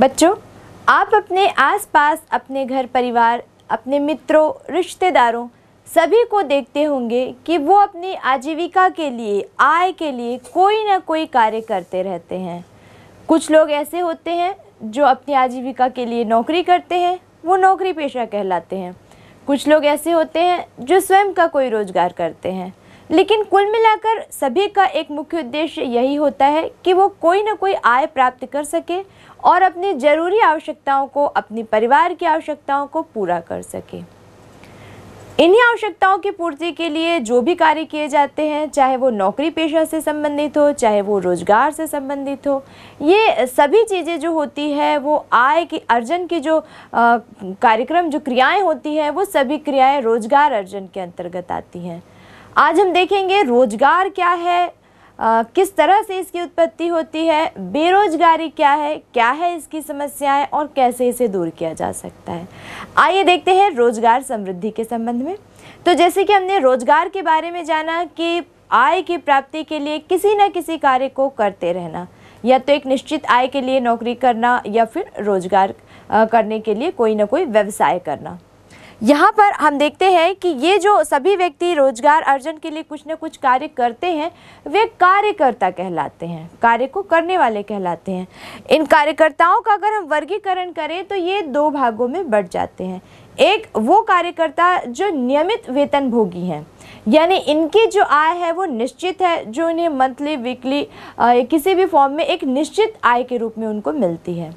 बच्चों आप अपने आसपास अपने घर परिवार अपने मित्रों रिश्तेदारों सभी को देखते होंगे कि वो अपनी आजीविका के लिए आय के लिए कोई ना कोई कार्य करते रहते हैं कुछ लोग ऐसे होते हैं जो अपनी आजीविका के लिए नौकरी करते हैं वो नौकरी पेशा कहलाते हैं कुछ लोग ऐसे होते हैं जो स्वयं का कोई रोज़गार करते हैं लेकिन कुल मिलाकर सभी का एक मुख्य उद्देश्य यही होता है कि वो कोई ना कोई आय प्राप्त कर सके और अपनी ज़रूरी आवश्यकताओं को अपने परिवार की आवश्यकताओं को पूरा कर सके इन्हीं आवश्यकताओं की पूर्ति के लिए जो भी कार्य किए जाते हैं चाहे वो नौकरी पेशा से संबंधित हो चाहे वो रोजगार से संबंधित हो ये सभी चीज़ें जो होती है वो आय की अर्जन की जो कार्यक्रम जो क्रियाएं होती हैं वो सभी क्रियाएं रोजगार अर्जन के अंतर्गत आती हैं आज हम देखेंगे रोजगार क्या है आ, किस तरह से इसकी उत्पत्ति होती है बेरोजगारी क्या है क्या है इसकी समस्याएं और कैसे इसे दूर किया जा सकता है आइए देखते हैं रोजगार समृद्धि के संबंध में तो जैसे कि हमने रोजगार के बारे में जाना कि आय की प्राप्ति के लिए किसी न किसी कार्य को करते रहना या तो एक निश्चित आय के लिए नौकरी करना या फिर रोजगार करने के लिए कोई ना कोई व्यवसाय करना यहाँ पर हम देखते हैं कि ये जो सभी व्यक्ति रोजगार अर्जन के लिए कुछ ना कुछ कार्य करते हैं वे कार्यकर्ता कहलाते हैं कार्य को करने वाले कहलाते हैं इन कार्यकर्ताओं का अगर हम वर्गीकरण करें तो ये दो भागों में बढ़ जाते हैं एक वो कार्यकर्ता जो नियमित वेतन भोगी हैं यानी इनकी जो आय है वो निश्चित है जो इन्हें मंथली वीकली किसी भी फॉर्म में एक निश्चित आय के रूप में उनको मिलती है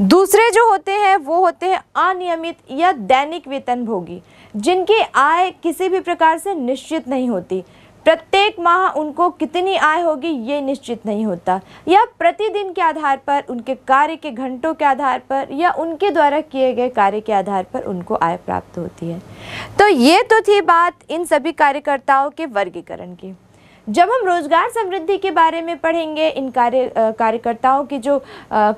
दूसरे जो होते हैं वो होते हैं अनियमित या दैनिक वेतन भोगी जिनकी आय किसी भी प्रकार से निश्चित नहीं होती प्रत्येक माह उनको कितनी आय होगी ये निश्चित नहीं होता या प्रतिदिन के आधार पर उनके कार्य के घंटों के आधार पर या उनके द्वारा किए गए कार्य के आधार पर उनको आय प्राप्त होती है तो ये तो थी बात इन सभी कार्यकर्ताओं के वर्गीकरण की जब हम रोजगार समृद्धि के बारे में पढ़ेंगे इन कार्य कार्यकर्ताओं के जो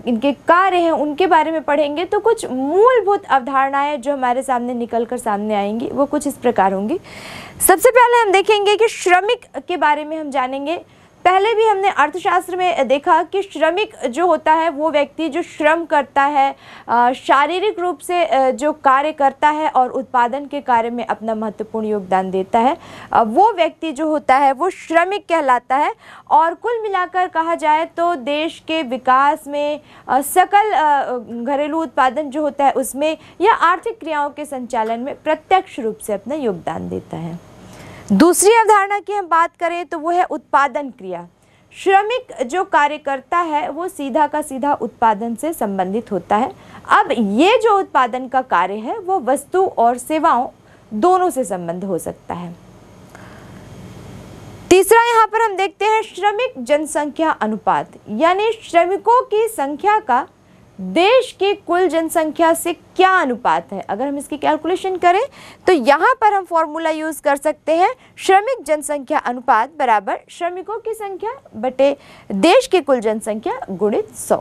इनके कार्य हैं उनके बारे में पढ़ेंगे तो कुछ मूलभूत अवधारणाएं जो हमारे सामने निकल कर सामने आएंगी वो कुछ इस प्रकार होंगी सबसे पहले हम देखेंगे कि श्रमिक के बारे में हम जानेंगे पहले भी हमने अर्थशास्त्र में देखा कि श्रमिक जो होता है वो व्यक्ति जो श्रम करता है शारीरिक रूप से जो कार्य करता है और उत्पादन के कार्य में अपना महत्वपूर्ण योगदान देता है वो व्यक्ति जो होता है वो श्रमिक कहलाता है और कुल मिलाकर कहा जाए तो देश के विकास में सकल घरेलू उत्पादन जो होता है उसमें या आर्थिक क्रियाओं के संचालन में प्रत्यक्ष रूप से अपना योगदान देता है दूसरी अवधारणा की हम बात करें तो वो है उत्पादन क्रिया श्रमिक जो कार्य करता है वो सीधा का सीधा उत्पादन से संबंधित होता है अब ये जो उत्पादन का कार्य है वो वस्तु और सेवाओं दोनों से संबंध हो सकता है तीसरा यहाँ पर हम देखते हैं श्रमिक जनसंख्या अनुपात यानी श्रमिकों की संख्या का देश की कुल जनसंख्या से क्या अनुपात है अगर हम इसकी कैलकुलेशन करें तो यहाँ पर हम फॉर्मूला यूज़ कर सकते हैं श्रमिक जनसंख्या अनुपात बराबर श्रमिकों की संख्या बटे देश की कुल जनसंख्या गुणित सौ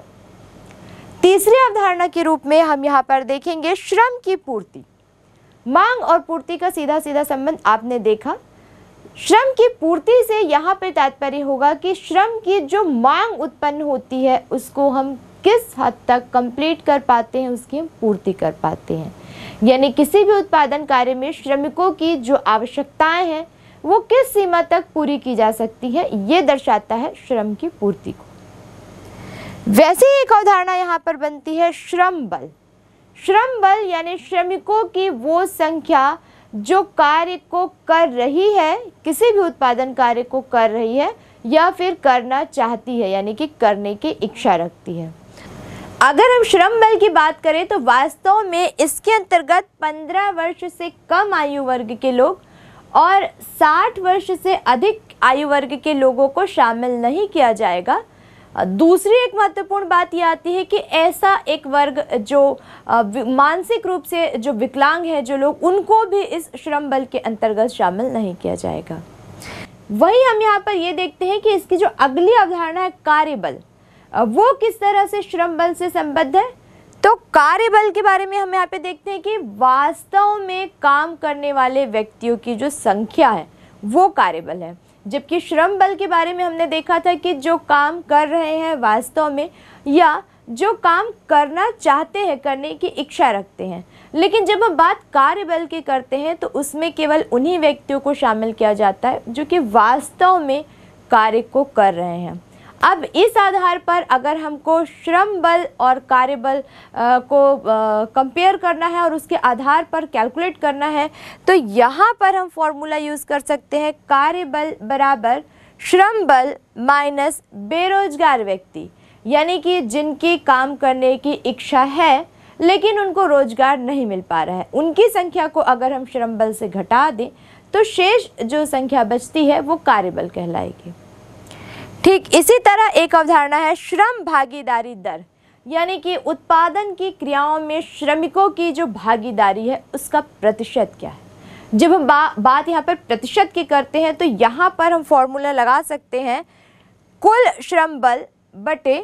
तीसरी अवधारणा के रूप में हम यहाँ पर देखेंगे श्रम की पूर्ति मांग और पूर्ति का सीधा सीधा संबंध आपने देखा श्रम की पूर्ति से यहाँ पर तात्पर्य होगा कि श्रम की जो मांग उत्पन्न होती है उसको हम किस हद तक कंप्लीट कर पाते हैं उसकी हम पूर्ति कर पाते हैं यानी किसी भी उत्पादन कार्य में श्रमिकों की जो आवश्यकताएं हैं वो किस सीमा तक पूरी की जा सकती है ये दर्शाता है श्रम की पूर्ति को वैसे ही एक अवधारणा यहाँ पर बनती है श्रम बल श्रम बल यानी श्रमिकों की वो संख्या जो कार्य को कर रही है किसी भी उत्पादन कार्य को कर रही है या फिर करना चाहती है यानी कि करने की इच्छा रखती है अगर हम श्रम बल की बात करें तो वास्तव में इसके अंतर्गत 15 वर्ष से कम आयु वर्ग के लोग और 60 वर्ष से अधिक आयु वर्ग के लोगों को शामिल नहीं किया जाएगा दूसरी एक महत्वपूर्ण बात यह आती है कि ऐसा एक वर्ग जो मानसिक रूप से जो विकलांग है जो लोग उनको भी इस श्रम बल के अंतर्गत शामिल नहीं किया जाएगा वही हम यहाँ पर ये देखते हैं कि इसकी जो अगली अवधारणा है कार्यबल वो किस तरह से श्रम बल से संबद्ध है तो कार्य बल के बारे में हम यहाँ पे देखते हैं कि वास्तव में काम करने वाले व्यक्तियों की जो संख्या है वो कार्यबल है जबकि श्रम बल के बारे में हमने देखा था कि जो काम कर रहे हैं वास्तव में या जो काम करना चाहते हैं करने की इच्छा रखते हैं लेकिन जब हम बात कार्य बल की करते हैं तो उसमें केवल उन्हीं व्यक्तियों को शामिल किया जाता है जो कि वास्तव में कार्य को कर रहे हैं अब इस आधार पर अगर हमको श्रम बल और कार्य बल को कंपेयर करना है और उसके आधार पर कैलकुलेट करना है तो यहाँ पर हम फॉर्मूला यूज़ कर सकते हैं कार्य बल बराबर श्रम बल माइनस बेरोजगार व्यक्ति यानी कि जिनकी काम करने की इच्छा है लेकिन उनको रोजगार नहीं मिल पा रहा है उनकी संख्या को अगर हम श्रम बल से घटा दें तो शेष जो संख्या बचती है वो कार्यबल कहलाएगी ठीक इसी तरह एक अवधारणा है श्रम भागीदारी दर यानी कि उत्पादन की क्रियाओं में श्रमिकों की जो भागीदारी है उसका प्रतिशत क्या है जब हम बा, बात यहाँ पर प्रतिशत की करते हैं तो यहाँ पर हम फॉर्मूला लगा सकते हैं कुल श्रम बल बटे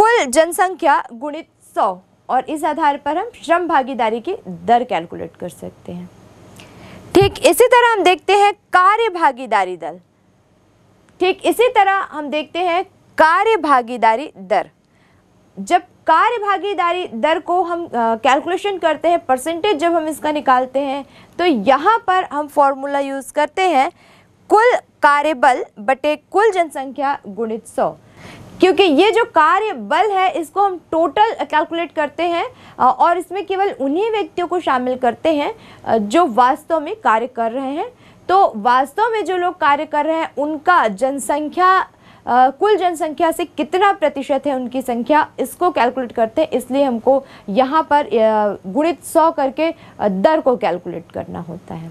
कुल जनसंख्या गुणित सौ और इस आधार पर हम श्रम भागीदारी की दर कैलकुलेट कर सकते हैं ठीक इसी तरह हम देखते हैं कार्य भागीदारी दर ठीक इसी तरह हम देखते हैं कार्य भागीदारी दर जब कार्य भागीदारी दर को हम कैलकुलेशन करते हैं परसेंटेज जब हम इसका निकालते हैं तो यहाँ पर हम फॉर्मूला यूज़ करते हैं कुल कार्यबल बटे कुल जनसंख्या गुणित सौ क्योंकि ये जो कार्य बल है इसको हम टोटल कैलकुलेट करते हैं और इसमें केवल उन्हीं व्यक्तियों को शामिल करते हैं जो वास्तव में कार्य कर रहे हैं तो वास्तव में जो लोग कार्य कर रहे हैं उनका जनसंख्या कुल जनसंख्या से कितना प्रतिशत है उनकी संख्या इसको कैलकुलेट करते हैं इसलिए हमको यहाँ पर गुणित सौ करके दर को कैलकुलेट करना होता है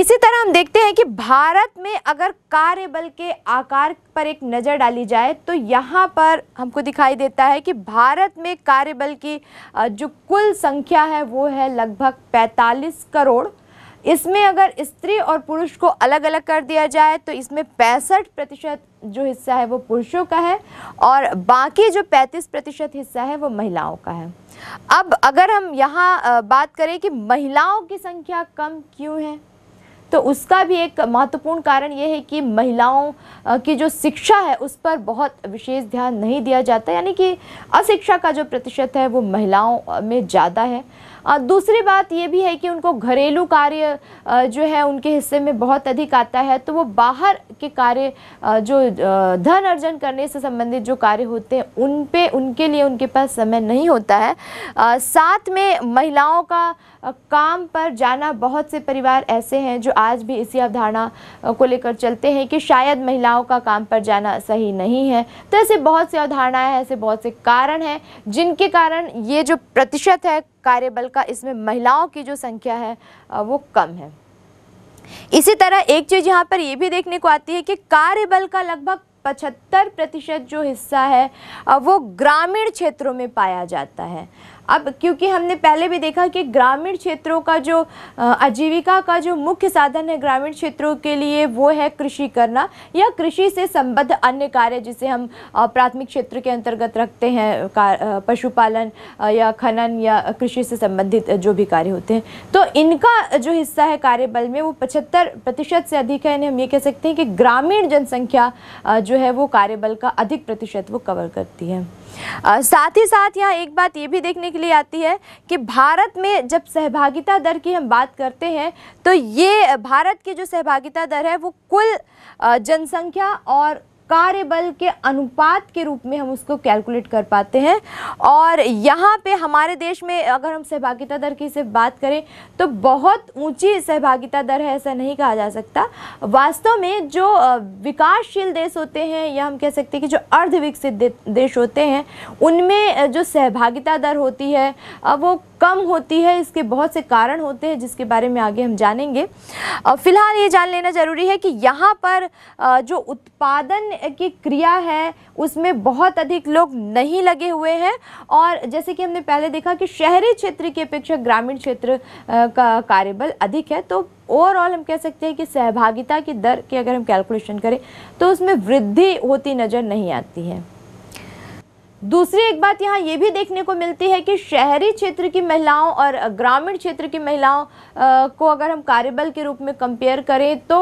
इसी तरह हम देखते हैं कि भारत में अगर कार्यबल के आकार पर एक नज़र डाली जाए तो यहाँ पर हमको दिखाई देता है कि भारत में कार्यबल की जो कुल संख्या है वो है लगभग 45 करोड़ इसमें अगर स्त्री और पुरुष को अलग अलग कर दिया जाए तो इसमें पैंसठ प्रतिशत जो हिस्सा है वो पुरुषों का है और बाकी जो 35 प्रतिशत हिस्सा है वो महिलाओं का है अब अगर हम यहाँ बात करें कि महिलाओं की संख्या कम क्यों है तो उसका भी एक महत्वपूर्ण कारण ये है कि महिलाओं की जो शिक्षा है उस पर बहुत विशेष ध्यान नहीं दिया जाता यानी कि अशिक्षा का जो प्रतिशत है वो महिलाओं में ज़्यादा है दूसरी बात ये भी है कि उनको घरेलू कार्य जो है उनके हिस्से में बहुत अधिक आता है तो वो बाहर के कार्य जो धन अर्जन करने से संबंधित जो कार्य होते हैं उन पे उनके लिए उनके पास समय नहीं होता है साथ में महिलाओं का काम पर जाना बहुत से परिवार ऐसे हैं जो आज भी इसी अवधारणा को लेकर चलते हैं कि शायद महिलाओं का काम पर जाना सही नहीं है तो ऐसे बहुत से अवधारणाएँ हैं ऐसे बहुत से कारण हैं जिनके कारण ये जो प्रतिशत है कार्यबल का इसमें महिलाओं की जो संख्या है वो कम है इसी तरह एक चीज़ यहाँ पर ये भी देखने को आती है कि कार्यबल का लगभग पचहत्तर प्रतिशत जो हिस्सा है वो ग्रामीण क्षेत्रों में पाया जाता है अब क्योंकि हमने पहले भी देखा कि ग्रामीण क्षेत्रों का जो आजीविका का जो मुख्य साधन है ग्रामीण क्षेत्रों के लिए वो है कृषि करना या कृषि से संबद्ध अन्य कार्य जिसे हम प्राथमिक क्षेत्र के अंतर्गत रखते हैं पशुपालन या खनन या कृषि से संबंधित जो भी कार्य होते हैं तो इनका जो हिस्सा है कार्यबल में वो पचहत्तर प्रतिशत से अधिक है इन्हें हम ये कह सकते हैं कि ग्रामीण जनसंख्या जो है वो कार्यबल का अधिक प्रतिशत वो कवर करती है साथ ही साथ यहाँ एक बात ये भी देखने के लिए आती है कि भारत में जब सहभागिता दर की हम बात करते हैं तो ये भारत की जो सहभागिता दर है वो कुल जनसंख्या और कार्यबल के अनुपात के रूप में हम उसको कैलकुलेट कर पाते हैं और यहाँ पे हमारे देश में अगर हम सहभागिता दर की सिर्फ बात करें तो बहुत ऊंची सहभागिता दर है ऐसा नहीं कहा जा सकता वास्तव में जो विकासशील देश होते हैं या हम कह सकते हैं कि जो अर्धविकसित देश होते हैं उनमें जो सहभागिता दर होती है वो कम होती है इसके बहुत से कारण होते हैं जिसके बारे में आगे हम जानेंगे फ़िलहाल ये जान लेना ज़रूरी है कि यहाँ पर जो उत्पादन की क्रिया है उसमें बहुत अधिक लोग नहीं लगे हुए हैं और जैसे कि हमने पहले देखा कि शहरी क्षेत्र की अपेक्षा ग्रामीण क्षेत्र का कार्यबल अधिक है तो ओवरऑल हम कह सकते हैं कि सहभागिता की दर की अगर हम कैलकुलेशन करें तो उसमें वृद्धि होती नज़र नहीं आती है दूसरी एक बात यहाँ ये भी देखने को मिलती है कि शहरी क्षेत्र की महिलाओं और ग्रामीण क्षेत्र की महिलाओं को अगर हम कार्यबल के रूप में कंपेयर करें तो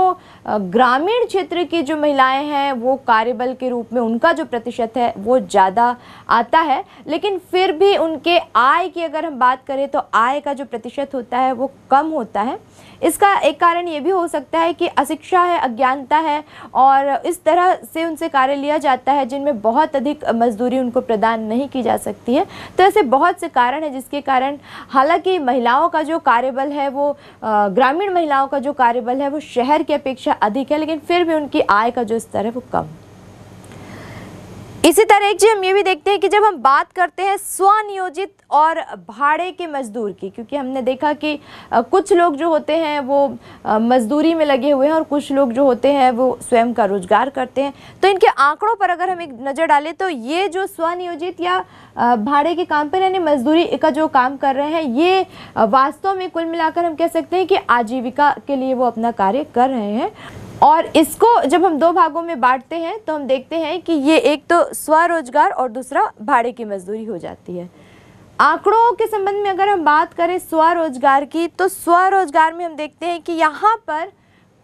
ग्रामीण क्षेत्र की जो महिलाएं हैं वो कार्यबल के रूप में उनका जो प्रतिशत है वो ज़्यादा आता है लेकिन फिर भी उनके आय की अगर हम बात करें तो आय का जो प्रतिशत होता है वो कम होता है इसका एक कारण ये भी हो सकता है कि अशिक्षा है अज्ञानता है और इस तरह से उनसे कार्य लिया जाता है जिनमें बहुत अधिक मजदूरी उनको प्रदान नहीं की जा सकती है तो ऐसे बहुत से कारण हैं जिसके कारण हालांकि महिलाओं का जो कार्यबल है वो ग्रामीण महिलाओं का जो कार्यबल है वो शहर की अपेक्षा अधिक है लेकिन फिर भी उनकी आय का जो स्तर है वो कम इसी तरह जी हम ये भी देखते हैं कि जब हम बात करते हैं स्वनियोजित और भाड़े के मजदूर की क्योंकि हमने देखा कि कुछ लोग जो होते हैं वो मजदूरी में लगे हुए हैं और कुछ लोग जो होते हैं वो स्वयं का रोजगार करते हैं तो इनके आंकड़ों पर अगर हम एक नज़र डालें तो ये जो स्वनियोजित या भाड़े के काम पर यानी मजदूरी का जो काम कर रहे हैं ये वास्तव में कुल मिलाकर हम कह सकते हैं कि आजीविका के लिए वो अपना कार्य कर रहे हैं और इसको जब हम दो भागों में बांटते हैं तो हम देखते हैं कि ये एक तो स्वरोजगार और दूसरा भाड़े की मजदूरी हो जाती है आंकड़ों के संबंध में अगर हम बात करें स्वरोजगार की तो स्वरोजगार में हम देखते हैं कि यहाँ पर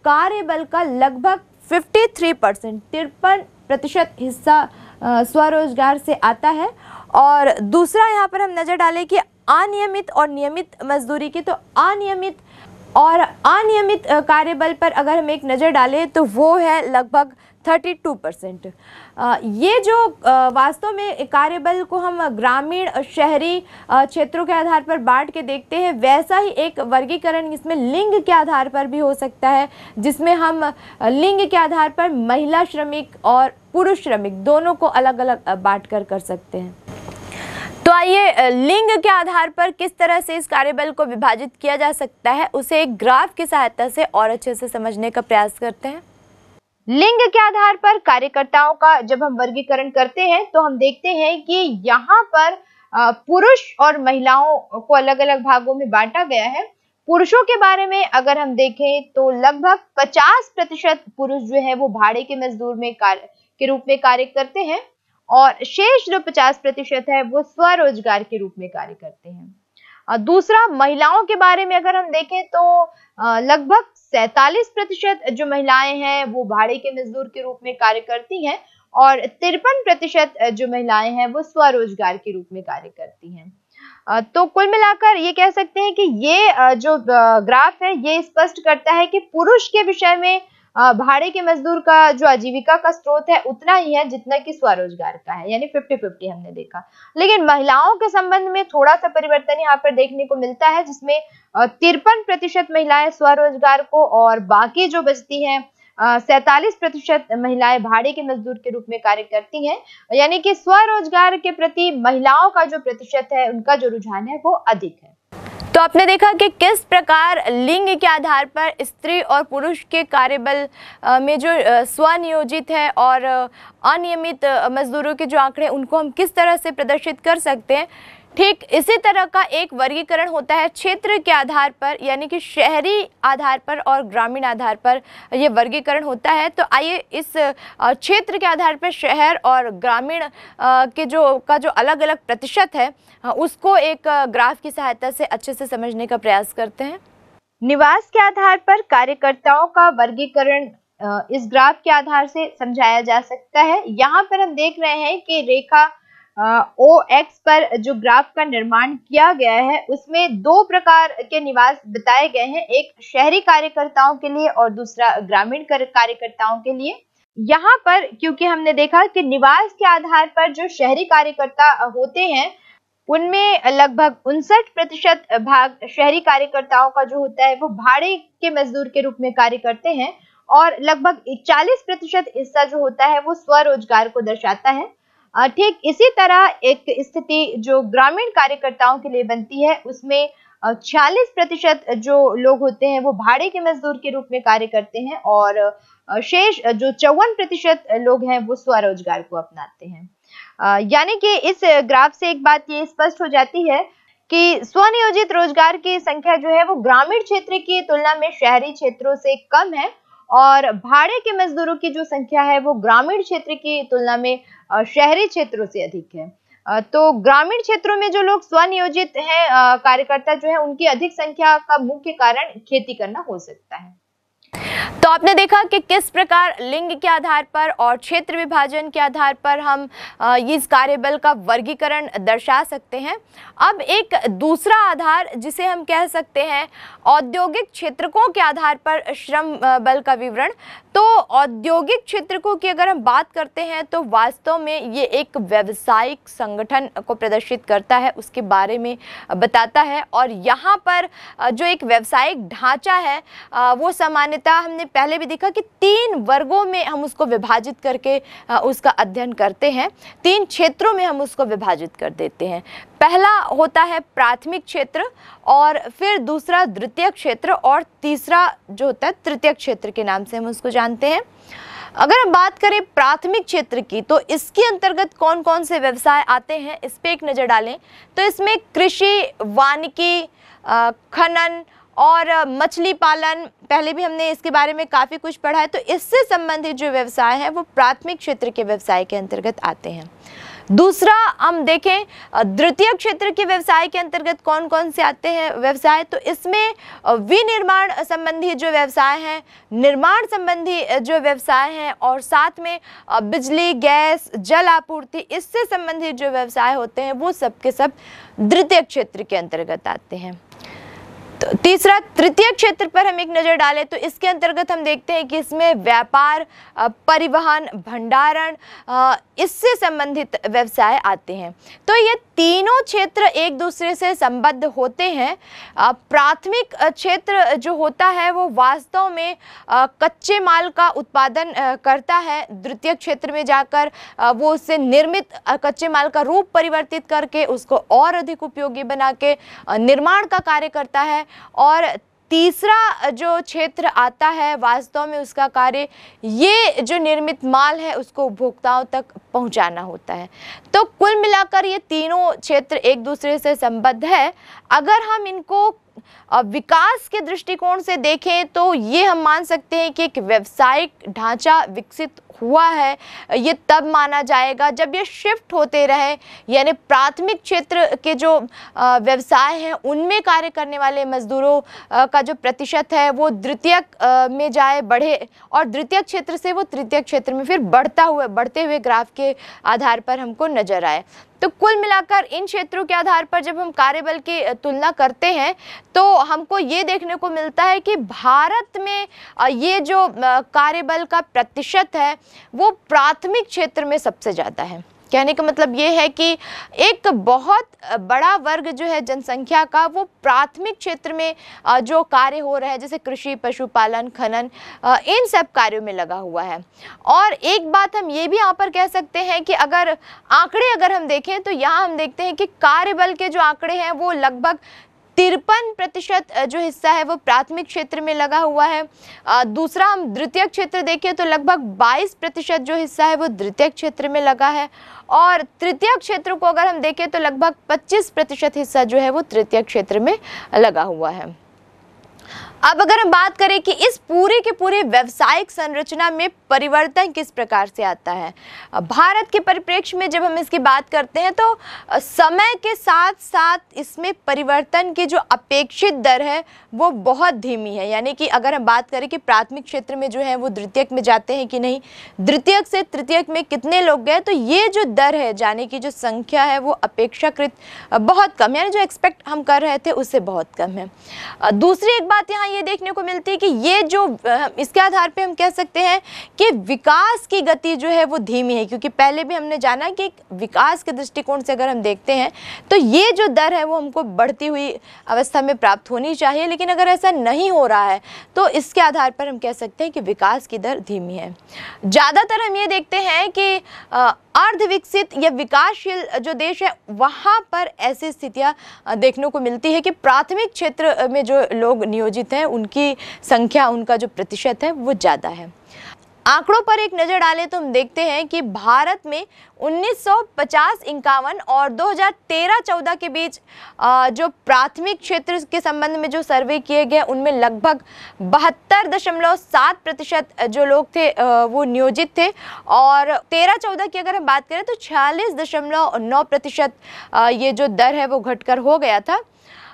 कार्यबल का लगभग 53 परसेंट तिरपन प्रतिशत हिस्सा स्वरोजगार से आता है और दूसरा यहाँ पर हम नज़र डालें कि अनियमित और नियमित मजदूरी की तो अनियमित और अनियमित कार्यबल पर अगर हम एक नज़र डालें तो वो है लगभग 32 परसेंट ये जो वास्तव में कार्यबल को हम ग्रामीण शहरी क्षेत्रों के आधार पर बांट के देखते हैं वैसा ही एक वर्गीकरण इसमें लिंग के आधार पर भी हो सकता है जिसमें हम लिंग के आधार पर महिला श्रमिक और पुरुष श्रमिक दोनों को अलग अलग बांट कर कर सकते हैं तो आइए लिंग के आधार पर किस तरह से इस कार्यबल को विभाजित किया जा सकता है उसे एक ग्राफ की सहायता से और अच्छे से समझने का प्रयास करते हैं लिंग के आधार पर कार्यकर्ताओं का जब हम वर्गीकरण करते हैं तो हम देखते हैं कि यहाँ पर पुरुष और महिलाओं को अलग अलग भागों में बांटा गया है पुरुषों के बारे में अगर हम देखें तो लगभग 50 प्रतिशत पुरुष जो है वो भाड़े के मजदूर में कार्य के रूप में कार्य करते हैं और शेष जो 50 प्रतिशत है वो स्वरोजगार के रूप में कार्य करते हैं दूसरा महिलाओं के बारे में अगर हम देखें तो लगभग सैतालीस प्रतिशत जो महिलाएं हैं वो भाड़े के मजदूर के रूप में कार्य करती हैं और तिरपन प्रतिशत जो महिलाएं हैं वो स्वरोजगार के रूप में कार्य करती हैं तो कुल मिलाकर ये कह सकते हैं कि ये जो ग्राफ है ये स्पष्ट करता है कि पुरुष के विषय में भाड़े के मजदूर का जो आजीविका का स्रोत है उतना ही है जितना कि स्वरोजगार का है यानी फिफ्टी फिफ्टी हमने देखा लेकिन महिलाओं के संबंध में थोड़ा सा परिवर्तन यहाँ पर देखने को मिलता है जिसमें तिरपन प्रतिशत महिलाएं स्वरोजगार को और बाकी जो बचती हैं सैतालीस प्रतिशत महिलाएं भाड़े के मजदूर के रूप में कार्य करती हैं यानी कि स्वरोजगार के प्रति महिलाओं का जो प्रतिशत है उनका जो रुझान है वो अधिक है तो आपने देखा कि किस प्रकार लिंग के आधार पर स्त्री और पुरुष के कार्यबल में जो स्वनियोजित है और अनियमित मजदूरों के जो आंकड़े उनको हम किस तरह से प्रदर्शित कर सकते हैं ठीक इसी तरह का एक वर्गीकरण होता है क्षेत्र के आधार पर यानी कि शहरी आधार पर और ग्रामीण आधार पर ये वर्गीकरण होता है तो आइए इस क्षेत्र के आधार पर शहर और ग्रामीण के जो का जो अलग अलग प्रतिशत है उसको एक ग्राफ की सहायता से अच्छे से समझने का प्रयास करते हैं निवास के आधार पर कार्यकर्ताओं का वर्गीकरण इस ग्राफ के आधार से समझाया जा सकता है यहाँ पर हम देख रहे हैं कि रेखा ओ एक्स पर जो ग्राफ का निर्माण किया गया है उसमें दो प्रकार के निवास बताए गए हैं एक शहरी कार्यकर्ताओं के लिए और दूसरा ग्रामीण कार्यकर्ताओं के लिए यहाँ पर क्योंकि हमने देखा कि निवास के आधार पर जो शहरी कार्यकर्ता होते हैं उनमें लगभग उनसठ प्रतिशत भाग शहरी कार्यकर्ताओं का जो होता है वो भाड़े के मजदूर के रूप में कार्य करते हैं और लगभग 40 प्रतिशत हिस्सा जो होता है वो स्वरोजगार को दर्शाता है ठीक इसी तरह एक स्थिति जो ग्रामीण कार्यकर्ताओं के लिए बनती है उसमें छियालीस प्रतिशत जो लोग होते हैं वो भाड़े के मजदूर के रूप में कार्य करते हैं और शेष जो चौवन प्रतिशत लोग हैं वो स्वरोजगार को अपनाते हैं यानी कि इस ग्राफ से एक बात ये स्पष्ट हो जाती है कि स्वनियोजित रोजगार की संख्या जो है वो ग्रामीण क्षेत्र की तुलना में शहरी क्षेत्रों से कम है और भाड़े के मजदूरों की जो संख्या है वो ग्रामीण क्षेत्र की तुलना में शहरी क्षेत्रों से अधिक है तो ग्रामीण क्षेत्रों में जो लोग स्वनियोजित हैं कार्यकर्ता जो है उनकी अधिक संख्या का मुख्य कारण खेती करना हो सकता है तो आपने देखा कि किस प्रकार लिंग के आधार पर और क्षेत्र विभाजन के आधार पर हम इस कार्यबल का वर्गीकरण दर्शा सकते हैं अब एक दूसरा आधार जिसे हम कह सकते हैं औद्योगिक क्षेत्रकों के आधार पर श्रम बल का विवरण तो औद्योगिक क्षेत्र को की अगर हम बात करते हैं तो वास्तव में ये एक व्यावसायिक संगठन को प्रदर्शित करता है उसके बारे में बताता है और यहाँ पर जो एक व्यावसायिक ढांचा है वो सामान्यतः हमने पहले भी देखा कि तीन वर्गों में हम उसको विभाजित करके उसका अध्ययन करते हैं तीन क्षेत्रों में हम उसको विभाजित कर देते हैं पहला होता है प्राथमिक क्षेत्र और फिर दूसरा द्वितीय क्षेत्र और तीसरा जो होता है तृतीय क्षेत्र के नाम से हम उसको जानते हैं अगर हम बात करें प्राथमिक क्षेत्र की तो इसके अंतर्गत कौन कौन से व्यवसाय आते हैं इस पर एक नज़र डालें तो इसमें कृषि वानिकी खनन और मछली पालन पहले भी हमने इसके बारे में काफ़ी कुछ पढ़ा है तो इससे संबंधित जो व्यवसाय हैं वो प्राथमिक क्षेत्र के व्यवसाय के अंतर्गत आते हैं दूसरा हम देखें द्वितीय क्षेत्र के व्यवसाय के अंतर्गत कौन कौन से आते हैं व्यवसाय तो इसमें विनिर्माण संबंधी जो व्यवसाय हैं निर्माण संबंधी जो व्यवसाय हैं और साथ में बिजली गैस जल आपूर्ति इससे संबंधित जो व्यवसाय होते हैं वो सब के सब द्वितीय क्षेत्र के अंतर्गत आते हैं तीसरा तृतीय क्षेत्र पर हम एक नज़र डालें तो इसके अंतर्गत हम देखते हैं कि इसमें व्यापार परिवहन भंडारण इससे संबंधित व्यवसाय आते हैं तो ये तीनों क्षेत्र एक दूसरे से संबद्ध होते हैं प्राथमिक क्षेत्र जो होता है वो वास्तव में कच्चे माल का उत्पादन करता है द्वितीय क्षेत्र में जाकर वो उससे निर्मित कच्चे माल का रूप परिवर्तित करके उसको और अधिक उपयोगी बना के निर्माण का कार्य करता है और तीसरा जो क्षेत्र आता है वास्तव में उसका कार्य ये जो निर्मित माल है उसको उपभोक्ताओं तक पहुंचाना होता है तो कुल मिलाकर ये तीनों क्षेत्र एक दूसरे से संबद्ध है अगर हम इनको विकास के दृष्टिकोण से देखें तो ये हम मान सकते हैं कि एक व्यवसायिक ढांचा विकसित हुआ है ये तब माना जाएगा जब ये शिफ्ट होते रहे यानी प्राथमिक क्षेत्र के जो व्यवसाय हैं उनमें कार्य करने वाले मजदूरों का जो प्रतिशत है वो द्वितीय में जाए बढ़े और द्वितीय क्षेत्र से वो तृतीय क्षेत्र में फिर बढ़ता हुआ बढ़ते हुए ग्राफ के आधार पर हमको नज़र आए तो कुल मिलाकर इन क्षेत्रों के आधार पर जब हम कार्यबल की तुलना करते हैं तो हमको ये देखने को मिलता है कि भारत में ये जो कार्यबल का प्रतिशत है वो प्राथमिक क्षेत्र में सबसे ज़्यादा है कहने का मतलब ये है कि एक बहुत बड़ा वर्ग जो है जनसंख्या का वो प्राथमिक क्षेत्र में जो कार्य हो रहे हैं जैसे कृषि पशुपालन खनन इन सब कार्यों में लगा हुआ है और एक बात हम ये भी यहाँ पर कह सकते हैं कि अगर आंकड़े अगर हम देखें तो यहाँ हम देखते हैं कि कार्यबल के जो आंकड़े हैं वो लगभग तिरपन प्रतिशत जो हिस्सा है वो प्राथमिक क्षेत्र में लगा हुआ है दूसरा हम द्वितीय क्षेत्र देखें तो लगभग 22 प्रतिशत जो हिस्सा है वो द्वितीय क्षेत्र में लगा है और तृतीय क्षेत्र को अगर हम देखें तो लगभग 25 प्रतिशत हिस्सा जो है वो तृतीय क्षेत्र में लगा हुआ है अब अगर हम बात करें कि इस पूरे के पूरे व्यवसायिक संरचना में परिवर्तन किस प्रकार से आता है भारत के परिप्रेक्ष्य में जब हम इसकी बात करते हैं तो समय के साथ साथ इसमें परिवर्तन की जो अपेक्षित दर है वो बहुत धीमी है यानी कि अगर हम बात करें कि प्राथमिक क्षेत्र में जो है वो द्वितीयक में जाते हैं कि नहीं द्वितीयक से तृतीयक में कितने लोग गए तो ये जो दर है जाने की जो संख्या है वो अपेक्षाकृत बहुत कम यानी जो एक्सपेक्ट हम कर रहे थे उससे बहुत कम है दूसरी एक बात यहाँ यहाँ ये देखने को मिलती है कि ये जो इसके आधार पे हम कह सकते हैं कि विकास की गति जो है वो धीमी है क्योंकि पहले भी हमने जाना कि विकास के दृष्टिकोण से अगर हम देखते हैं तो ये जो दर है वो हमको बढ़ती हुई अवस्था में प्राप्त होनी चाहिए लेकिन अगर ऐसा नहीं हो रहा है तो इसके आधार पर हम कह सकते हैं कि विकास की दर धीमी है ज़्यादातर हम ये देखते हैं कि अर्धविकसित या विकासशील जो देश है वहाँ पर ऐसी स्थितियाँ देखने को मिलती है कि प्राथमिक क्षेत्र में जो लोग नियोजित हैं हैं उनकी संख्या उनका जो प्रतिशत है वो ज़्यादा है आंकड़ों पर एक नज़र डालें तो हम देखते हैं कि भारत में 1950 सौ और 2013-14 के बीच जो प्राथमिक क्षेत्र के संबंध में जो सर्वे किए गए उनमें लगभग बहत्तर दशमलव सात प्रतिशत जो लोग थे वो नियोजित थे और 13-14 की अगर हम बात करें तो छियालीस दशमलव नौ प्रतिशत ये जो दर है वो घटकर हो गया था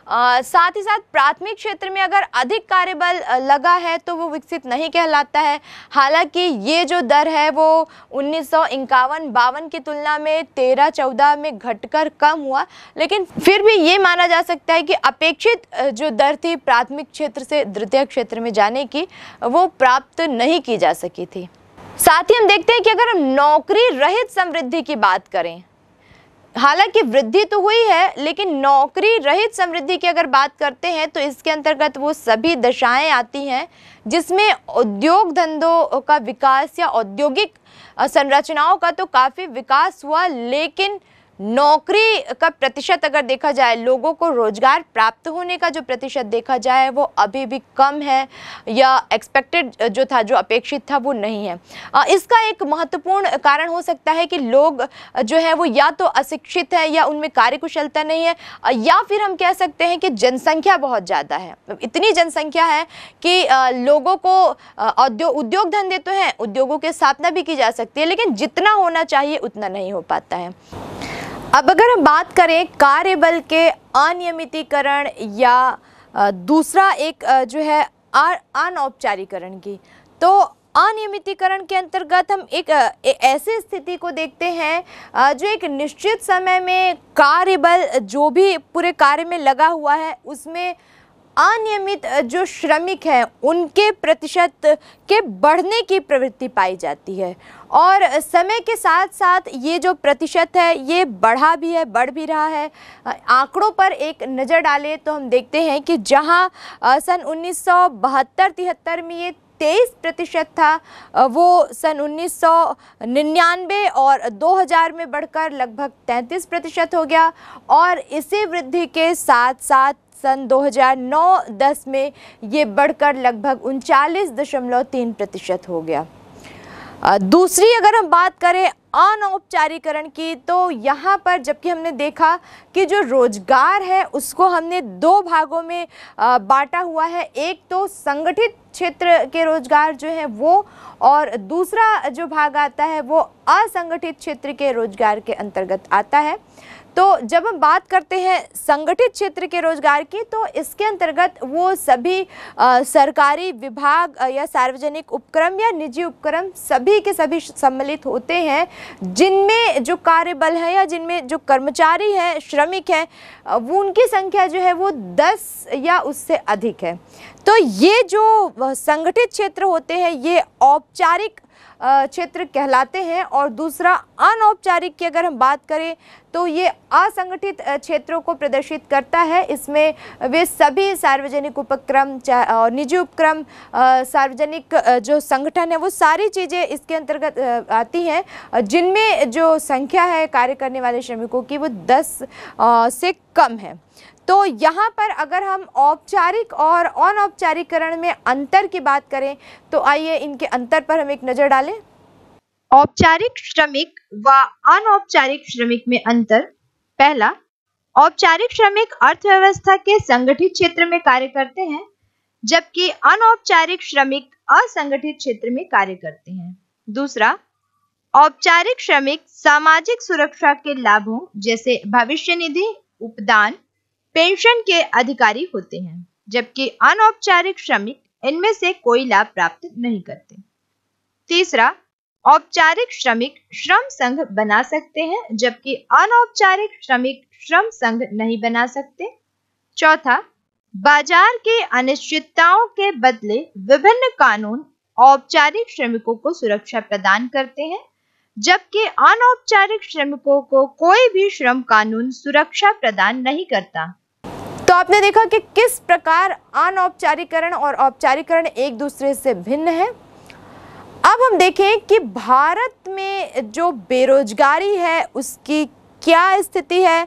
साथ ही साथ प्राथमिक क्षेत्र में अगर अधिक कार्यबल लगा है तो वो विकसित नहीं कहलाता है हालांकि ये जो दर है वो उन्नीस सौ बावन की तुलना में तेरह चौदह में घटकर कम हुआ लेकिन फिर भी ये माना जा सकता है कि अपेक्षित जो दर थी प्राथमिक क्षेत्र से द्वितीय क्षेत्र में जाने की वो प्राप्त नहीं की जा सकी थी साथ ही हम देखते हैं कि अगर हम नौकरी रहित समृद्धि की बात करें हालांकि वृद्धि तो हुई है लेकिन नौकरी रहित समृद्धि की अगर बात करते हैं तो इसके अंतर्गत वो सभी दशाएं आती हैं जिसमें उद्योग धंधों का विकास या औद्योगिक संरचनाओं का तो काफ़ी विकास हुआ लेकिन नौकरी का प्रतिशत अगर देखा जाए लोगों को रोजगार प्राप्त होने का जो प्रतिशत देखा जाए वो अभी भी कम है या एक्सपेक्टेड जो था जो अपेक्षित था वो नहीं है इसका एक महत्वपूर्ण कारण हो सकता है कि लोग जो है वो या तो अशिक्षित है या उनमें कार्यकुशलता नहीं है या फिर हम कह सकते हैं कि जनसंख्या बहुत ज़्यादा है इतनी जनसंख्या है कि लोगों को औद्योग उद्योग धंधे तो हैं उद्योगों की स्थापना भी की जा सकती है लेकिन जितना होना चाहिए उतना नहीं हो पाता है अब अगर हम बात करें कार्यबल के अनियमितीकरण या दूसरा एक जो है अनौपचारिकरण की तो अनियमितीकरण के अंतर्गत हम एक ऐसी स्थिति को देखते हैं जो एक निश्चित समय में कार्यबल जो भी पूरे कार्य में लगा हुआ है उसमें अनियमित जो श्रमिक हैं उनके प्रतिशत के बढ़ने की प्रवृत्ति पाई जाती है और समय के साथ साथ ये जो प्रतिशत है ये बढ़ा भी है बढ़ भी रहा है आंकड़ों पर एक नज़र डालें तो हम देखते हैं कि जहाँ सन उन्नीस सौ में ये तेईस प्रतिशत था वो सन उन्नीस और 2000 में बढ़कर लगभग 33 प्रतिशत हो गया और इसी वृद्धि के साथ साथ सन 2009-10 में ये बढ़कर लगभग उनचालीस दशमलव तीन प्रतिशत हो गया दूसरी अगर हम बात करें अनौपचारीकरण की तो यहाँ पर जबकि हमने देखा कि जो रोजगार है उसको हमने दो भागों में बांटा हुआ है एक तो संगठित क्षेत्र के रोजगार जो हैं वो और दूसरा जो भाग आता है वो असंगठित क्षेत्र के रोजगार के अंतर्गत आता है तो जब हम बात करते हैं संगठित क्षेत्र के रोजगार की तो इसके अंतर्गत वो सभी आ, सरकारी विभाग या सार्वजनिक उपक्रम या निजी उपक्रम सभी के सभी सम्मिलित होते हैं जिनमें जो कार्यबल है या जिनमें जो कर्मचारी हैं श्रमिक हैं वो उनकी संख्या जो है वो दस या उससे अधिक है तो ये जो संगठित क्षेत्र होते हैं ये औपचारिक क्षेत्र कहलाते हैं और दूसरा अनौपचारिक की अगर हम बात करें तो ये असंगठित क्षेत्रों को प्रदर्शित करता है इसमें वे सभी सार्वजनिक उपक्रम और निजी उपक्रम सार्वजनिक जो संगठन है वो सारी चीज़ें इसके अंतर्गत आती हैं जिनमें जो संख्या है कार्य करने वाले श्रमिकों की वो दस से कम है तो यहाँ पर अगर हम औपचारिक और अनौपचारिकरण में अंतर की बात करें तो आइए इनके अंतर पर हम एक नज़र डालें औपचारिक श्रमिक व अनौपचारिक श्रमिक में अंतर पहला औपचारिक श्रमिक अर्थव्यवस्था के संगठित क्षेत्र में कार्य करते हैं जबकि अनौपचारिक श्रमिक असंगठित क्षेत्र में कार्य करते हैं दूसरा औपचारिक श्रमिक सामाजिक सुरक्षा के लाभों जैसे भविष्य निधि उपदान पेंशन के अधिकारी होते हैं जबकि अनौपचारिक श्रमिक इनमें से कोई लाभ प्राप्त नहीं करते तीसरा औपचारिक श्रमिक श्रम संघ बना सकते हैं जबकि अनौपचारिक श्रमिक श्रम संघ नहीं बना सकते चौथा बाजार के अनिश्चितताओं के बदले विभिन्न कानून औपचारिक श्रमिकों को सुरक्षा प्रदान करते हैं जबकि अनौपचारिक श्रमिकों को कोई भी श्रम कानून सुरक्षा प्रदान नहीं करता तो आपने देखा कि किस प्रकार अनौपचारिकरण और औपचारिकरण एक दूसरे से भिन्न है अब हम देखें कि भारत में जो बेरोजगारी है उसकी क्या स्थिति है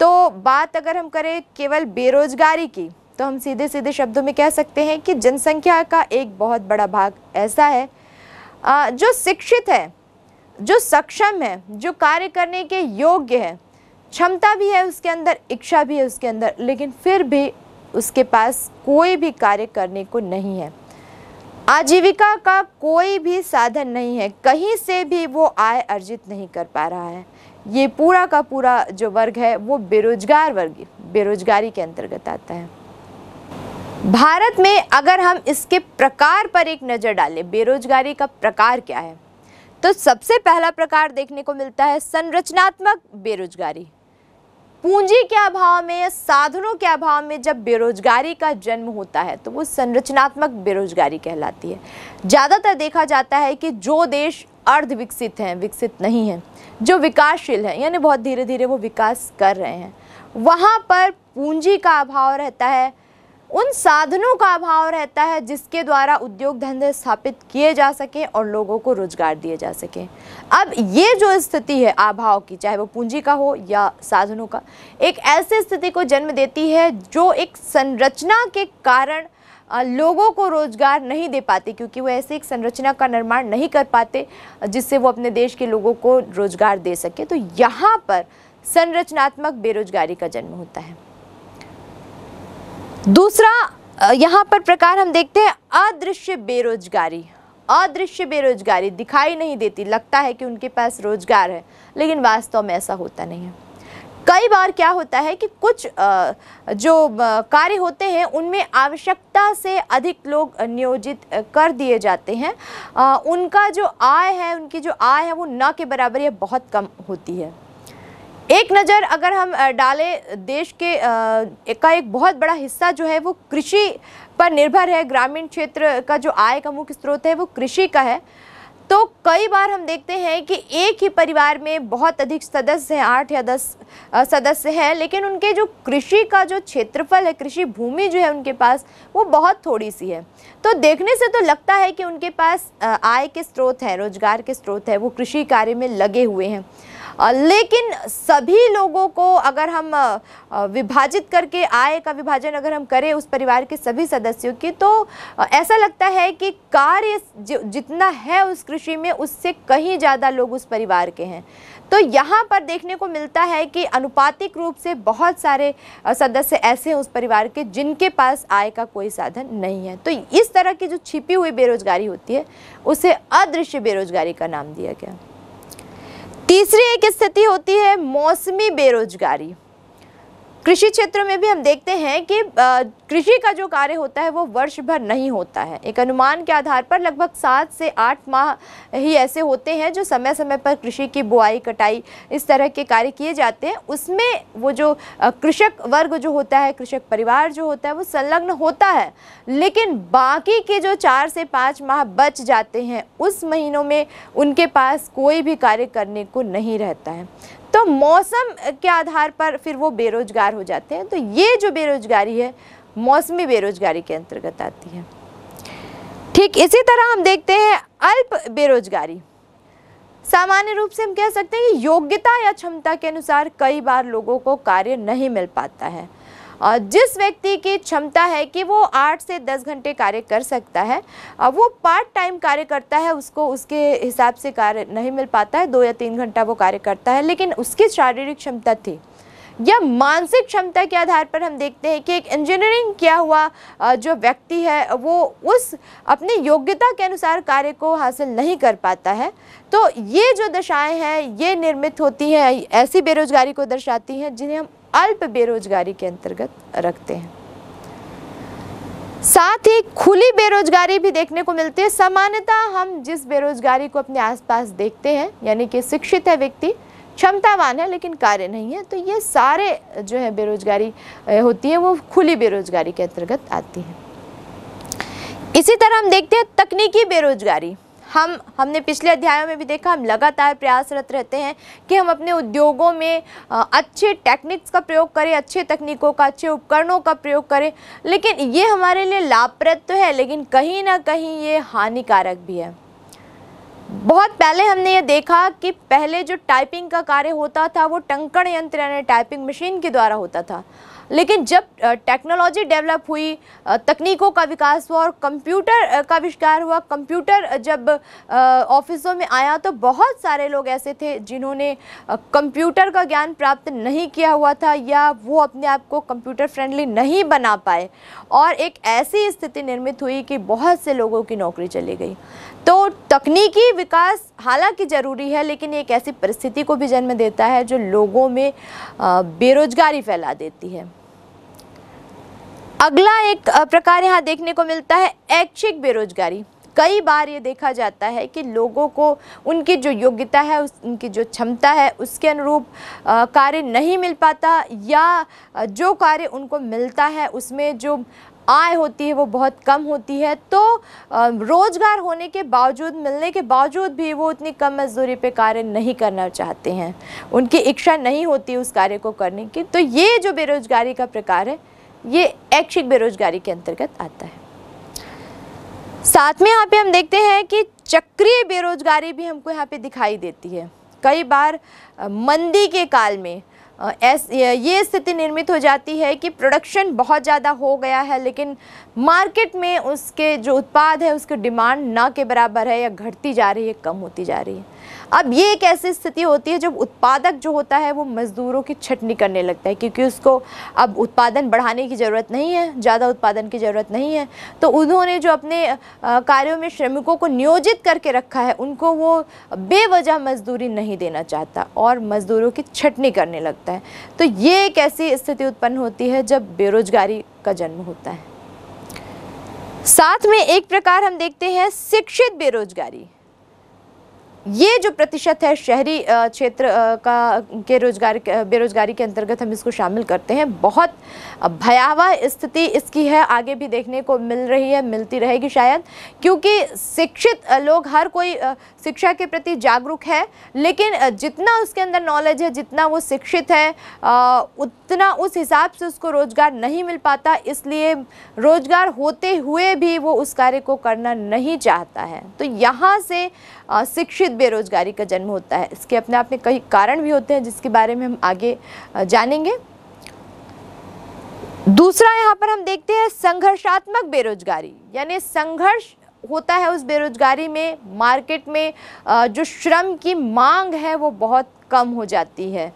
तो बात अगर हम करें केवल बेरोजगारी की तो हम सीधे सीधे शब्दों में कह सकते हैं कि जनसंख्या का एक बहुत बड़ा भाग ऐसा है जो शिक्षित है जो सक्षम है जो कार्य करने के योग्य है क्षमता भी है उसके अंदर इच्छा भी है उसके अंदर लेकिन फिर भी उसके पास कोई भी कार्य करने को नहीं है आजीविका का कोई भी साधन नहीं है कहीं से भी वो आय अर्जित नहीं कर पा रहा है ये पूरा का पूरा जो वर्ग है वो बेरोजगार वर्ग बेरोजगारी के अंतर्गत आता है भारत में अगर हम इसके प्रकार पर एक नज़र डालें बेरोजगारी का प्रकार क्या है तो सबसे पहला प्रकार देखने को मिलता है संरचनात्मक बेरोजगारी पूंजी के अभाव में या साधनों के अभाव में जब बेरोजगारी का जन्म होता है तो वो संरचनात्मक बेरोजगारी कहलाती है ज़्यादातर देखा जाता है कि जो देश अर्ध विकसित हैं विकसित नहीं हैं जो विकासशील हैं यानी बहुत धीरे धीरे वो विकास कर रहे हैं वहाँ पर पूंजी का अभाव रहता है उन साधनों का अभाव रहता है जिसके द्वारा उद्योग धंधे स्थापित किए जा सकें और लोगों को रोजगार दिए जा सकें अब ये जो स्थिति है अभाव की चाहे वो पूंजी का हो या साधनों का एक ऐसी स्थिति को जन्म देती है जो एक संरचना के कारण लोगों को रोज़गार नहीं दे पाते क्योंकि वो ऐसे एक संरचना का निर्माण नहीं कर पाते जिससे वो अपने देश के लोगों को रोज़गार दे सके तो यहाँ पर संरचनात्मक बेरोजगारी का जन्म होता है दूसरा यहाँ पर प्रकार हम देखते हैं अदृश्य बेरोजगारी अदृश्य बेरोजगारी दिखाई नहीं देती लगता है कि उनके पास रोजगार है लेकिन वास्तव में ऐसा होता नहीं है कई बार क्या होता है कि कुछ जो कार्य होते हैं उनमें आवश्यकता से अधिक लोग नियोजित कर दिए जाते हैं उनका जो आय है उनकी जो आय है वो न के बराबर या बहुत कम होती है एक नज़र अगर हम डालें देश के एक का एक बहुत बड़ा हिस्सा जो है वो कृषि पर निर्भर है ग्रामीण क्षेत्र का जो आय का मुख्य स्रोत है वो कृषि का है तो कई बार हम देखते हैं कि एक ही परिवार में बहुत अधिक सदस्य हैं आठ या दस सदस्य हैं लेकिन उनके जो कृषि का जो क्षेत्रफल है कृषि भूमि जो है उनके पास वो बहुत थोड़ी सी है तो देखने से तो लगता है कि उनके पास आय के स्रोत हैं रोजगार के स्रोत हैं वो कृषि कार्य में लगे हुए हैं लेकिन सभी लोगों को अगर हम विभाजित करके आय का विभाजन अगर हम करें उस परिवार के सभी सदस्यों की तो ऐसा लगता है कि कार्य जितना है उस कृषि में उससे कहीं ज़्यादा लोग उस परिवार के हैं तो यहाँ पर देखने को मिलता है कि अनुपातिक रूप से बहुत सारे सदस्य ऐसे हैं उस परिवार के जिनके पास आय का कोई साधन नहीं है तो इस तरह की जो छिपी हुई बेरोजगारी होती है उसे अदृश्य बेरोजगारी का नाम दिया गया तीसरी एक स्थिति होती है मौसमी बेरोजगारी कृषि क्षेत्र में भी हम देखते हैं कि कृषि का जो कार्य होता है वो वर्ष भर नहीं होता है एक अनुमान के आधार पर लगभग सात से आठ माह ही ऐसे होते हैं जो समय समय पर कृषि की बुआई कटाई इस तरह के कार्य किए जाते हैं उसमें वो जो कृषक वर्ग जो होता है कृषक परिवार जो होता है वो संलग्न होता है लेकिन बाकी के जो चार से पाँच माह बच जाते हैं उस महीनों में उनके पास कोई भी कार्य करने को नहीं रहता है तो मौसम के आधार पर फिर वो बेरोजगार हो जाते हैं तो ये जो बेरोजगारी है मौसमी बेरोजगारी के अंतर्गत आती है ठीक इसी तरह हम देखते हैं अल्प बेरोजगारी सामान्य रूप से हम कह सकते हैं कि योग्यता या क्षमता के अनुसार कई बार लोगों को कार्य नहीं मिल पाता है जिस व्यक्ति की क्षमता है कि वो आठ से दस घंटे कार्य कर सकता है और वो पार्ट टाइम कार्य करता है उसको उसके हिसाब से कार्य नहीं मिल पाता है दो या तीन घंटा वो कार्य करता है लेकिन उसकी शारीरिक क्षमता थी या मानसिक क्षमता के आधार पर हम देखते हैं कि एक इंजीनियरिंग किया हुआ जो व्यक्ति है वो उस अपनी योग्यता के अनुसार कार्य को हासिल नहीं कर पाता है तो ये जो दशाएं हैं ये निर्मित होती हैं ऐसी बेरोजगारी को दर्शाती हैं जिन्हें हम अल्प बेरोजगारी के अंतर्गत रखते हैं साथ ही खुली बेरोजगारी भी देखने को मिलती है सामान्यतः हम जिस बेरोजगारी को अपने आसपास देखते हैं यानी कि शिक्षित है व्यक्ति क्षमतावान है लेकिन कार्य नहीं है तो ये सारे जो है बेरोजगारी होती है वो खुली बेरोजगारी के अंतर्गत आती है इसी तरह हम देखते हैं तकनीकी बेरोजगारी हम हमने पिछले अध्यायों में भी देखा हम लगातार प्रयासरत रहते हैं कि हम अपने उद्योगों में अच्छे टेक्निक्स का प्रयोग करें अच्छे तकनीकों का अच्छे उपकरणों का प्रयोग करें लेकिन ये हमारे लिए लाभप्रद तो है लेकिन कहीं ना कहीं ये हानिकारक भी है बहुत पहले हमने ये देखा कि पहले जो टाइपिंग का कार्य होता था वो टंकण यंत्र यानी टाइपिंग मशीन के द्वारा होता था लेकिन जब टेक्नोलॉजी डेवलप हुई तकनीकों का विकास हुआ और कंप्यूटर का आविष्कार हुआ कंप्यूटर जब ऑफिसों में आया तो बहुत सारे लोग ऐसे थे जिन्होंने कंप्यूटर का ज्ञान प्राप्त नहीं किया हुआ था या वो अपने आप को कंप्यूटर फ्रेंडली नहीं बना पाए और एक ऐसी स्थिति निर्मित हुई कि बहुत से लोगों की नौकरी चली गई तो तकनीकी विकास हालांकि ज़रूरी है लेकिन एक ऐसी परिस्थिति को भी जन्म देता है जो लोगों में बेरोजगारी फैला देती है अगला एक प्रकार यहाँ देखने को मिलता है ऐच्छिक बेरोजगारी कई बार ये देखा जाता है कि लोगों को उनकी जो योग्यता है उस उनकी जो क्षमता है उसके अनुरूप कार्य नहीं मिल पाता या जो कार्य उनको मिलता है उसमें जो आय होती है वो बहुत कम होती है तो रोज़गार होने के बावजूद मिलने के बावजूद भी वो उतनी कम मजदूरी पे कार्य नहीं करना चाहते हैं उनकी इच्छा नहीं होती उस कार्य को करने की तो ये जो बेरोज़गारी का प्रकार है ये ऐच्छिक बेरोजगारी के अंतर्गत आता है साथ में यहाँ पे हम देखते हैं कि चक्रीय बेरोजगारी भी हमको यहाँ पे दिखाई देती है कई बार मंदी के काल में ऐस ये स्थिति निर्मित हो जाती है कि प्रोडक्शन बहुत ज़्यादा हो गया है लेकिन मार्केट में उसके जो उत्पाद है उसकी डिमांड ना के बराबर है या घटती जा रही है कम होती जा रही है अब ये एक ऐसी स्थिति होती है जब उत्पादक जो होता है वो मज़दूरों की छटनी करने लगता है क्योंकि उसको अब उत्पादन बढ़ाने की ज़रूरत नहीं है ज़्यादा उत्पादन की ज़रूरत नहीं है तो उन्होंने जो अपने कार्यों में श्रमिकों को नियोजित करके रखा है उनको वो बेवजह मजदूरी नहीं देना चाहता और मज़दूरों की छटनी करने लगता है तो ये एक ऐसी स्थिति उत्पन्न होती है जब बेरोजगारी का जन्म होता है साथ में एक प्रकार हम देखते हैं शिक्षित बेरोजगारी ये जो प्रतिशत है शहरी क्षेत्र का के रोजगार बेरोजगारी के अंतर्गत हम इसको शामिल करते हैं बहुत भयावह स्थिति इसकी है आगे भी देखने को मिल रही है मिलती रहेगी शायद क्योंकि शिक्षित लोग हर कोई शिक्षा के प्रति जागरूक है लेकिन जितना उसके अंदर नॉलेज है जितना वो शिक्षित है उतना उस हिसाब से उसको रोज़गार नहीं मिल पाता इसलिए रोज़गार होते हुए भी वो उस कार्य को करना नहीं चाहता है तो यहाँ से शिक्षित बेरोजगारी का जन्म होता है इसके अपने आप में कई कारण भी होते हैं जिसके बारे में हम आगे जानेंगे दूसरा यहाँ पर हम देखते हैं संघर्षात्मक बेरोजगारी यानी संघर्ष होता है उस बेरोजगारी में मार्केट में जो श्रम की मांग है वो बहुत कम हो जाती है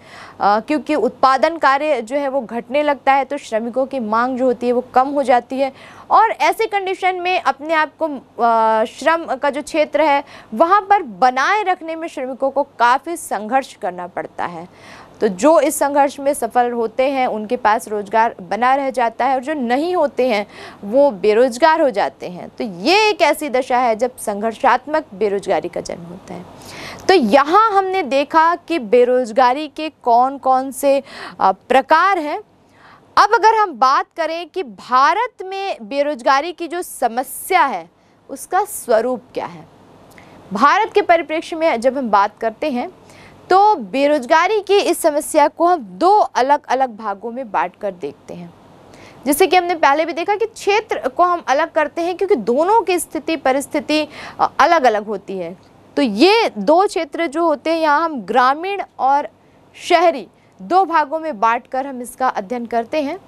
क्योंकि उत्पादन कार्य जो है वो घटने लगता है तो श्रमिकों की मांग जो होती है वो कम हो जाती है और ऐसे कंडीशन में अपने आप को श्रम का जो क्षेत्र है वहाँ पर बनाए रखने में श्रमिकों को काफ़ी संघर्ष करना पड़ता है तो जो इस संघर्ष में सफल होते हैं उनके पास रोज़गार बना रह जाता है और जो नहीं होते हैं वो बेरोज़गार हो जाते हैं तो ये एक ऐसी दशा है जब संघर्षात्मक बेरोज़गारी का जन्म होता है तो यहाँ हमने देखा कि बेरोज़गारी के कौन कौन से प्रकार हैं अब अगर हम बात करें कि भारत में बेरोजगारी की जो समस्या है उसका स्वरूप क्या है भारत के परिप्रेक्ष्य में जब हम बात करते हैं तो बेरोजगारी की इस समस्या को हम दो अलग अलग भागों में बांट कर देखते हैं जैसे कि हमने पहले भी देखा कि क्षेत्र को हम अलग करते हैं क्योंकि दोनों की स्थिति परिस्थिति अलग अलग होती है तो ये दो क्षेत्र जो होते हैं यहाँ हम ग्रामीण और शहरी दो भागों में बांट कर हम इसका अध्ययन करते हैं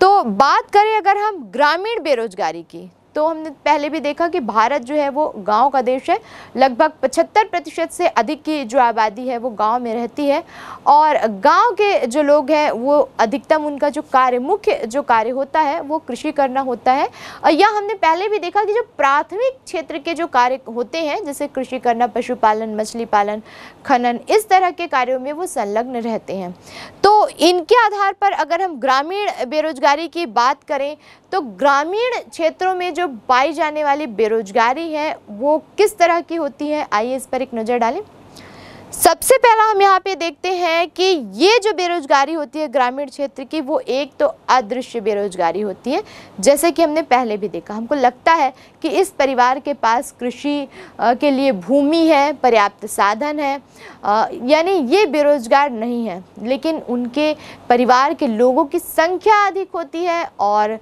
तो बात करें अगर हम ग्रामीण बेरोजगारी की तो हमने पहले भी देखा कि भारत जो है वो गांव का देश है लगभग 75 प्रतिशत से अधिक की जो आबादी है वो गांव में रहती है और गांव के जो लोग हैं वो अधिकतम उनका जो कार्य मुख्य जो कार्य होता है वो कृषि करना होता है और यह हमने पहले भी देखा कि जो प्राथमिक क्षेत्र के जो कार्य होते हैं जैसे कृषि करना पशुपालन मछली पालन खनन इस तरह के कार्यों में वो संलग्न रहते हैं तो इनके आधार पर अगर हम ग्रामीण बेरोजगारी की बात करें तो ग्रामीण क्षेत्रों में जो पाई जाने वाली बेरोजगारी है वो किस तरह की होती है आइए इस पर एक नज़र डालें सबसे पहला हम यहाँ पे देखते हैं कि ये जो बेरोजगारी होती है ग्रामीण क्षेत्र की वो एक तो अदृश्य बेरोजगारी होती है जैसे कि हमने पहले भी देखा हमको लगता है कि इस परिवार के पास कृषि के लिए भूमि है पर्याप्त साधन है यानी ये बेरोजगार नहीं है लेकिन उनके परिवार के लोगों की संख्या अधिक होती है और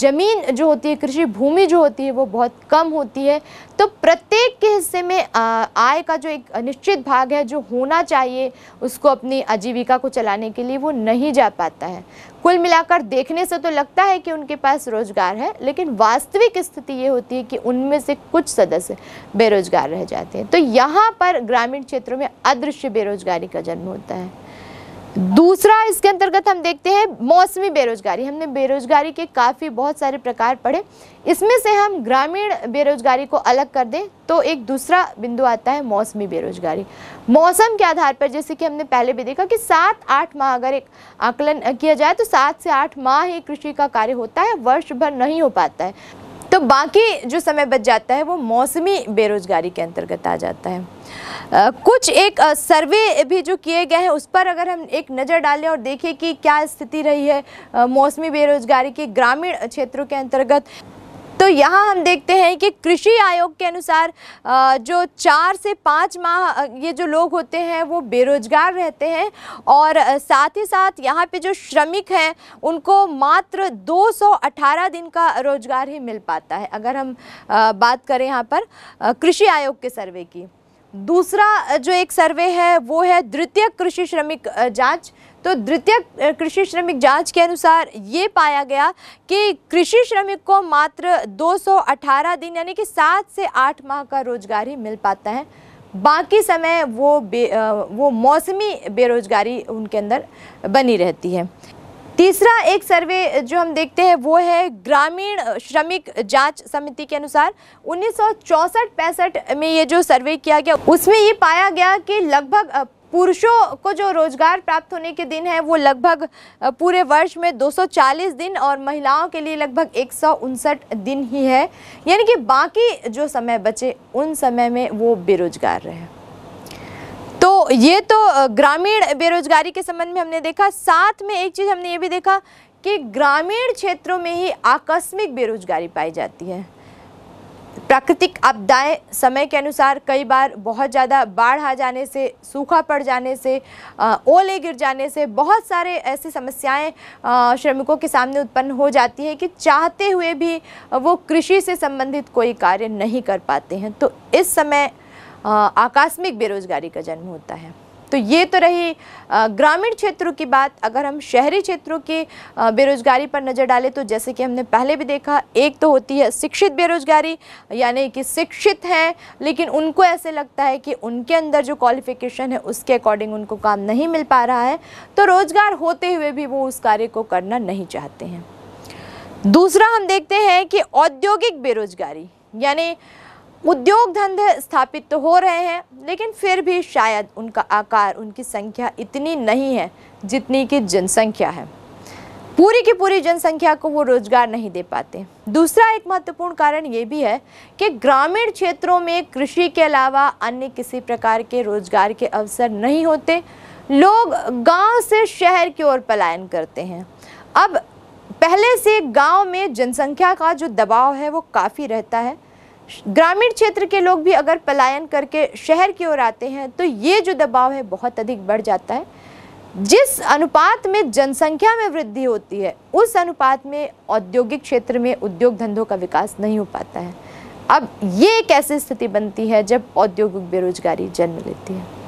ज़मीन जो होती है कृषि भूमि जो होती है वो बहुत कम होती है तो प्रत्येक के हिस्से में आय का जो एक निश्चित भाग है जो होना चाहिए उसको अपनी आजीविका को चलाने के लिए वो नहीं जा पाता है कुल मिलाकर देखने से तो लगता है कि उनके पास रोजगार है लेकिन वास्तविक स्थिति ये होती है कि उनमें से कुछ सदस्य बेरोजगार रह जाते हैं तो यहाँ पर ग्रामीण क्षेत्रों में अदृश्य बेरोजगारी का जन्म होता है दूसरा इसके अंतर्गत हम देखते हैं मौसमी बेरोजगारी हमने बेरोजगारी के काफ़ी बहुत सारे प्रकार पढ़े इसमें से हम ग्रामीण बेरोजगारी को अलग कर दें तो एक दूसरा बिंदु आता है मौसमी बेरोजगारी मौसम के आधार पर जैसे कि हमने पहले भी देखा कि सात आठ माह अगर एक आकलन किया जाए तो सात से आठ माह ही कृषि का कार्य होता है वर्ष भर नहीं हो पाता है तो बाकी जो समय बच जाता है वो मौसमी बेरोजगारी के अंतर्गत आ जाता है आ, कुछ एक आ, सर्वे भी जो किए गए हैं उस पर अगर हम एक नज़र डालें और देखें कि क्या स्थिति रही है आ, मौसमी बेरोजगारी की ग्रामीण क्षेत्रों के अंतर्गत तो यहाँ हम देखते हैं कि कृषि आयोग के अनुसार जो चार से पाँच माह ये जो लोग होते हैं वो बेरोजगार रहते हैं और साथ ही साथ यहाँ पे जो श्रमिक हैं उनको मात्र 218 दिन का रोजगार ही मिल पाता है अगर हम बात करें यहाँ पर कृषि आयोग के सर्वे की दूसरा जो एक सर्वे है वो है द्वितीय कृषि श्रमिक जांच तो द्वितीय कृषि श्रमिक जांच के अनुसार ये पाया गया कि कृषि श्रमिक को मात्र 218 दिन यानी कि सात से आठ माह का रोजगार ही मिल पाता है बाकी समय वो बे, वो मौसमी बेरोजगारी उनके अंदर बनी रहती है तीसरा एक सर्वे जो हम देखते हैं वो है ग्रामीण श्रमिक जांच समिति के अनुसार उन्नीस सौ में ये जो सर्वे किया गया उसमें ये पाया गया कि लगभग पुरुषों को जो रोजगार प्राप्त होने के दिन है वो लगभग पूरे वर्ष में 240 दिन और महिलाओं के लिए लगभग एक दिन ही है यानी कि बाकी जो समय बचे उन समय में वो बेरोजगार रहे तो ये तो ग्रामीण बेरोजगारी के संबंध में हमने देखा साथ में एक चीज़ हमने ये भी देखा कि ग्रामीण क्षेत्रों में ही आकस्मिक बेरोजगारी पाई जाती है प्राकृतिक आपदाएं समय के अनुसार कई बार बहुत ज़्यादा बाढ़ आ जाने से सूखा पड़ जाने से ओले गिर जाने से बहुत सारे ऐसी समस्याएं श्रमिकों के सामने उत्पन्न हो जाती हैं कि चाहते हुए भी वो कृषि से संबंधित कोई कार्य नहीं कर पाते हैं तो इस समय आकस्मिक बेरोजगारी का जन्म होता है तो ये तो रही ग्रामीण क्षेत्रों की बात अगर हम शहरी क्षेत्रों की बेरोज़गारी पर नज़र डालें तो जैसे कि हमने पहले भी देखा एक तो होती है शिक्षित बेरोज़गारी यानी कि शिक्षित हैं लेकिन उनको ऐसे लगता है कि उनके अंदर जो क्वालिफिकेशन है उसके अकॉर्डिंग उनको काम नहीं मिल पा रहा है तो रोज़गार होते हुए भी वो उस कार्य को करना नहीं चाहते हैं दूसरा हम देखते हैं कि औद्योगिक बेरोज़गारी यानी उद्योग धंधे स्थापित तो हो रहे हैं लेकिन फिर भी शायद उनका आकार उनकी संख्या इतनी नहीं है जितनी की जनसंख्या है पूरी की पूरी जनसंख्या को वो रोजगार नहीं दे पाते दूसरा एक महत्वपूर्ण कारण ये भी है कि ग्रामीण क्षेत्रों में कृषि के अलावा अन्य किसी प्रकार के रोजगार के अवसर नहीं होते लोग गांव से शहर की ओर पलायन करते हैं अब पहले से गांव में जनसंख्या का जो दबाव है वो काफ़ी रहता है ग्रामीण क्षेत्र के लोग भी अगर पलायन करके शहर की ओर आते हैं तो ये जो दबाव है बहुत अधिक बढ़ जाता है जिस अनुपात में जनसंख्या में वृद्धि होती है उस अनुपात में औद्योगिक क्षेत्र में उद्योग धंधों का विकास नहीं हो पाता है अब ये एक ऐसी स्थिति बनती है जब औद्योगिक बेरोजगारी जन्म लेती है